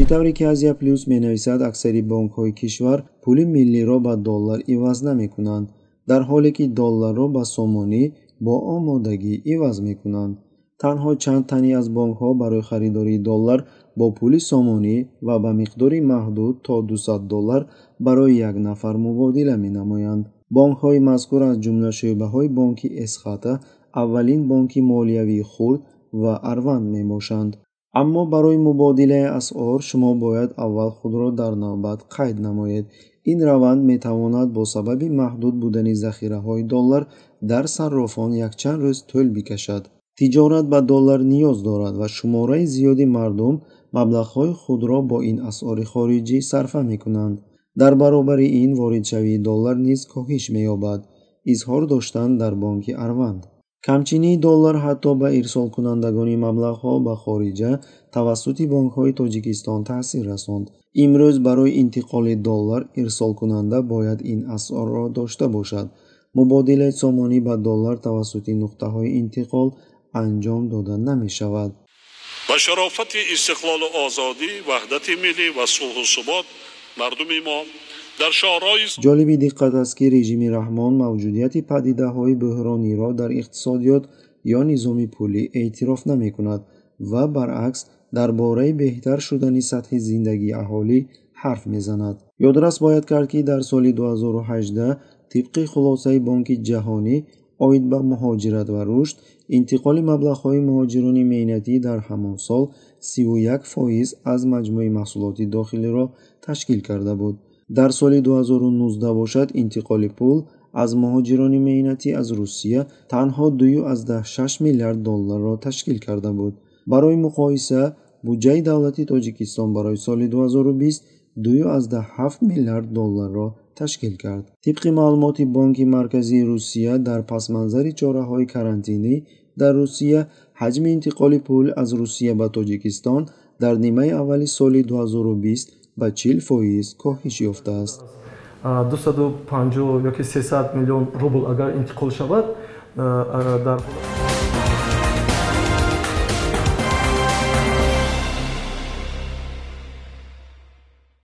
чӣ тавре ки азия плюс менависад аксари бонкҳои кишвар пули миллиро ба доллар иваз намекунанд дар ҳоле ки долларро ба сомонӣ бо омодагӣ иваз мекунанд танҳо чанд тане аз бонкҳо барои харидории доллар бо пули сомонӣ ва ба миқдори маҳдуд то 200 доллар барои як нафар мубодила менамоянд бонкҳои мазкур аз ҷумла шӯъбаҳои бонки эсхата аввалин бонки молиявии хурд ва арванд мебошанд аммо барои мубодилаи асъор шумо бояд аввал худро дар навбат қайд намоед ин раванд метавонад бо сабаби маҳдуд будани захираҳои доллар дар саррофон якчанд рӯз тӯл бикашад тиҷорат ба доллар ниёз дорад ва шумораи зиёди мардум маблағҳои худро бо ин асъори хориҷӣ сарфа мекунанд дар баробари ин воридшавии доллар низ коҳиш меёбад изҳор доштан дар бонки арванд камчинин доллар ҳатто ба ирсолкунандагони маблағҳо ба хориҷа тавассути бонкҳои тоҷикистон таъсир расонд имрӯз барои интиқоли доллар ирсолкунанда бояд ин асъорро дошта бошад мубодилаи сомонӣ ба доллар тавассути нуқтаҳои интиқол анҷом дода намешавад ба шарофати истиқлолу озодӣ ваҳдати миллӣ ва сулҳу субот мардуми мо дар шоҳрои ҷолиби диққат аст ки режими раҳмон мавҷудияти падидаҳои буҳрониро дар иқтисодиёт ё низоми пулӣ эътироф намекунад ва баръакс дар бораи беҳтар шудани сатҳи зиндагии аҳолӣ ҳарф мезанад ёдрас бояд кард ки дар соли 2018 тибқи хулосаи бонки ҷаҳонӣ оид ба муҳоҷират ва рушд интиқоли маблағҳои муҳоҷирони меҳнатӣ дар ҳамон сол 31 фоиз аз маҷмӯи маҳсулоти дохилиро ташкил карда буд дар соли 2019 бошад интиқоли пул аз муҳоҷирони меҳнатӣ аз русия танҳо 26 миллиард долларро ташкил карда буд барои муқоиса буҷаи давлати тоҷикистон барои соли 2020 27 миллиард долларро ташкил кард тибқи маълумоти бонки марказии русия дар пасманзари чораҳои карантинӣ дар русия ҳаҷми интиқоли пул аз русия ба тоҷикистон дар нимаи аввали соли 2020 ба чил фоиз коҳиш ёфтааст 250 ё 300 миллион рубл агар интиқол шавад дар